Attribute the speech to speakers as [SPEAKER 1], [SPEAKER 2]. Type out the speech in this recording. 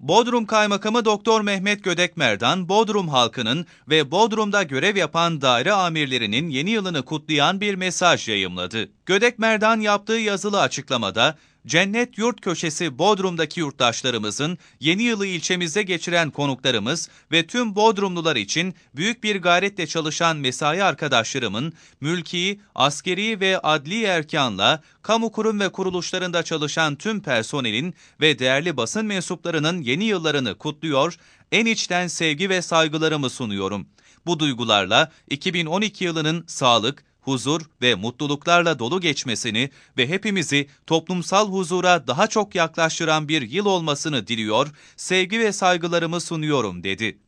[SPEAKER 1] Bodrum Kaymakamı Doktor Mehmet Gödek Merdan, Bodrum halkının ve Bodrum'da görev yapan daire amirlerinin yeni yılını kutlayan bir mesaj yayımladı. Gödek Merdan yaptığı yazılı açıklamada, Cennet Yurt Köşesi Bodrum'daki yurttaşlarımızın yeni yılı ilçemizde geçiren konuklarımız ve tüm Bodrumlular için büyük bir gayretle çalışan mesai arkadaşlarımın mülki, askeri ve adli erkanla kamu kurum ve kuruluşlarında çalışan tüm personelin ve değerli basın mensuplarının yeni yıllarını kutluyor, en içten sevgi ve saygılarımı sunuyorum. Bu duygularla 2012 yılının sağlık, huzur ve mutluluklarla dolu geçmesini ve hepimizi toplumsal huzura daha çok yaklaştıran bir yıl olmasını diliyor, sevgi ve saygılarımı sunuyorum dedi.